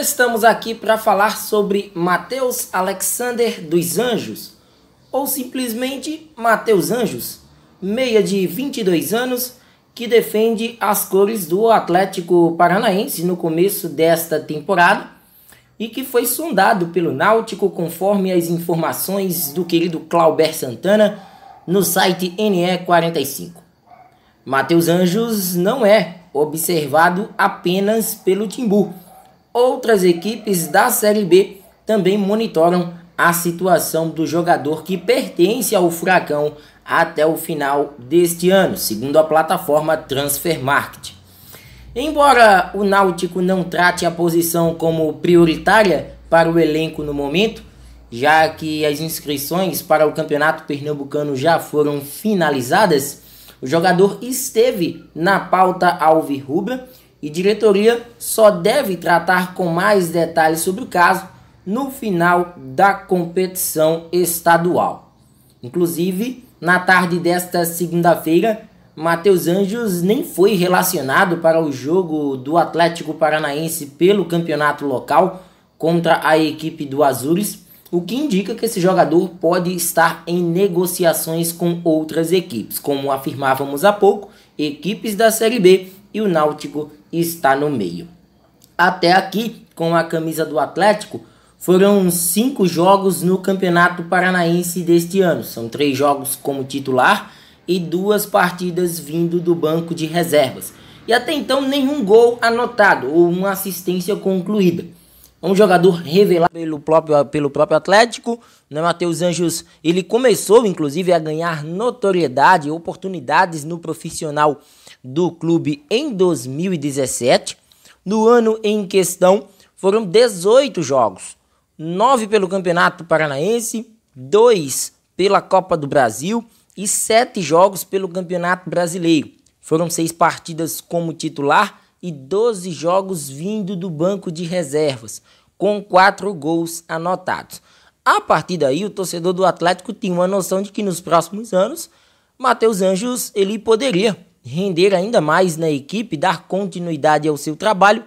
Estamos aqui para falar sobre Mateus Alexander dos Anjos, ou simplesmente Mateus Anjos, meia de 22 anos, que defende as cores do Atlético Paranaense no começo desta temporada e que foi sondado pelo Náutico conforme as informações do querido Clauber Santana no site NE45. Mateus Anjos não é observado apenas pelo Timbu Outras equipes da Série B também monitoram a situação do jogador que pertence ao Furacão até o final deste ano, segundo a plataforma Transfer Market. Embora o Náutico não trate a posição como prioritária para o elenco no momento, já que as inscrições para o Campeonato Pernambucano já foram finalizadas, o jogador esteve na pauta Alvirrubra e diretoria só deve tratar com mais detalhes sobre o caso no final da competição estadual. Inclusive, na tarde desta segunda-feira, Matheus Anjos nem foi relacionado para o jogo do Atlético Paranaense pelo campeonato local contra a equipe do Azures, o que indica que esse jogador pode estar em negociações com outras equipes, como afirmávamos há pouco, equipes da Série B e o Náutico está no meio. Até aqui, com a camisa do Atlético, foram cinco jogos no Campeonato Paranaense deste ano. São três jogos como titular e duas partidas vindo do banco de reservas. E até então, nenhum gol anotado ou uma assistência concluída. Um jogador revelado pelo próprio, pelo próprio Atlético, né, Matheus Anjos, ele começou inclusive a ganhar notoriedade, e oportunidades no profissional do clube em 2017. No ano em questão, foram 18 jogos: 9 pelo Campeonato Paranaense, 2 pela Copa do Brasil e 7 jogos pelo Campeonato Brasileiro. Foram 6 partidas como titular e 12 jogos vindo do banco de reservas, com 4 gols anotados. A partir daí, o torcedor do Atlético tinha uma noção de que nos próximos anos, Matheus Anjos ele poderia render ainda mais na equipe, dar continuidade ao seu trabalho,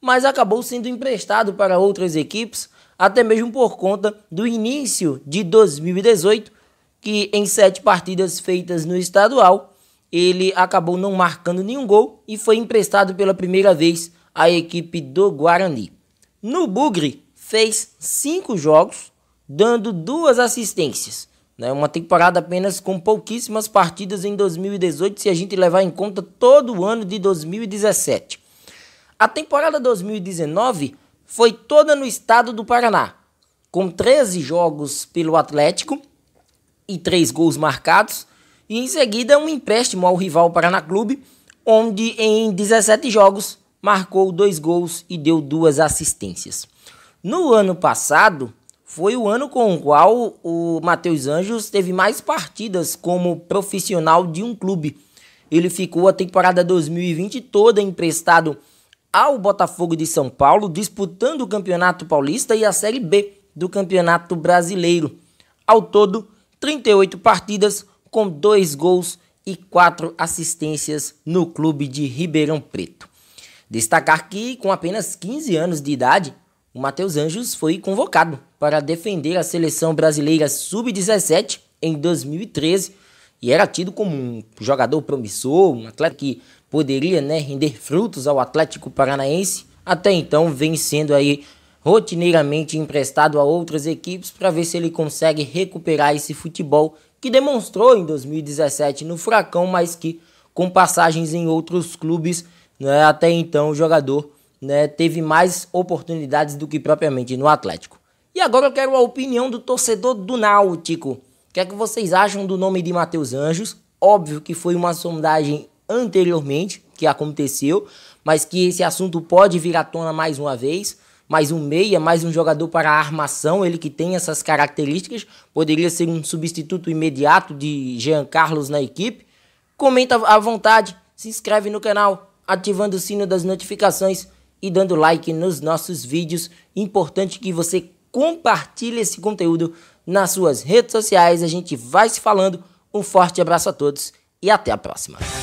mas acabou sendo emprestado para outras equipes, até mesmo por conta do início de 2018, que em sete partidas feitas no estadual, ele acabou não marcando nenhum gol e foi emprestado pela primeira vez à equipe do Guarani. No Bugre, fez cinco jogos, dando duas assistências. Né? Uma temporada apenas com pouquíssimas partidas em 2018, se a gente levar em conta todo o ano de 2017. A temporada 2019 foi toda no estado do Paraná, com 13 jogos pelo Atlético e 3 gols marcados, e em seguida um empréstimo ao rival Paraná Clube, onde em 17 jogos marcou 2 gols e deu duas assistências. No ano passado, foi o ano com o qual o Matheus Anjos teve mais partidas como profissional de um clube. Ele ficou a temporada 2020 toda emprestado ao Botafogo de São Paulo, disputando o Campeonato Paulista e a Série B do Campeonato Brasileiro. Ao todo, 38 partidas com dois gols e quatro assistências no clube de Ribeirão Preto. Destacar que, com apenas 15 anos de idade, o Matheus Anjos foi convocado para defender a seleção brasileira sub-17 em 2013 e era tido como um jogador promissor, um atleta que poderia né, render frutos ao Atlético Paranaense. Até então vem sendo aí rotineiramente emprestado a outras equipes para ver se ele consegue recuperar esse futebol que demonstrou em 2017 no Furacão, mas que com passagens em outros clubes, né, até então o jogador né, teve mais oportunidades do que propriamente no Atlético. E agora eu quero a opinião do torcedor do Náutico. O que é que vocês acham do nome de Matheus Anjos? Óbvio que foi uma sondagem anteriormente que aconteceu, mas que esse assunto pode vir à tona mais uma vez. Mais um meia, mais um jogador para a armação, ele que tem essas características, poderia ser um substituto imediato de Jean Carlos na equipe. Comenta à vontade, se inscreve no canal, ativando o sino das notificações e dando like nos nossos vídeos. Importante que você compartilhe esse conteúdo nas suas redes sociais. A gente vai se falando. Um forte abraço a todos e até a próxima.